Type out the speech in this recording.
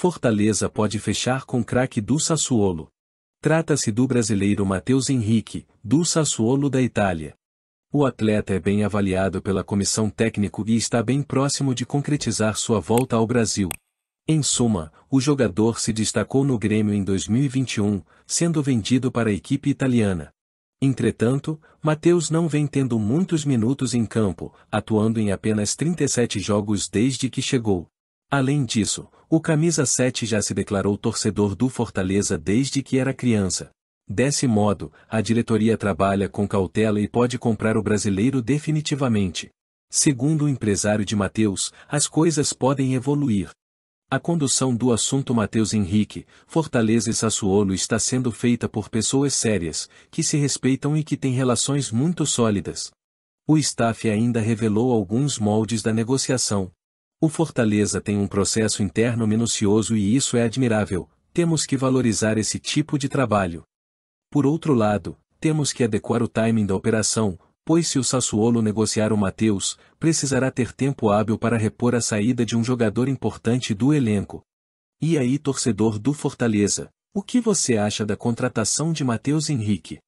Fortaleza pode fechar com craque do Sassuolo. Trata-se do brasileiro Matheus Henrique, do Sassuolo da Itália. O atleta é bem avaliado pela comissão técnico e está bem próximo de concretizar sua volta ao Brasil. Em suma, o jogador se destacou no Grêmio em 2021, sendo vendido para a equipe italiana. Entretanto, Matheus não vem tendo muitos minutos em campo, atuando em apenas 37 jogos desde que chegou. Além disso, o camisa 7 já se declarou torcedor do Fortaleza desde que era criança. Desse modo, a diretoria trabalha com cautela e pode comprar o brasileiro definitivamente. Segundo o empresário de Matheus, as coisas podem evoluir. A condução do assunto Matheus Henrique, Fortaleza e Sassuolo está sendo feita por pessoas sérias, que se respeitam e que têm relações muito sólidas. O staff ainda revelou alguns moldes da negociação. O Fortaleza tem um processo interno minucioso e isso é admirável, temos que valorizar esse tipo de trabalho. Por outro lado, temos que adequar o timing da operação, pois se o Sassuolo negociar o Matheus, precisará ter tempo hábil para repor a saída de um jogador importante do elenco. E aí, torcedor do Fortaleza, o que você acha da contratação de Matheus Henrique?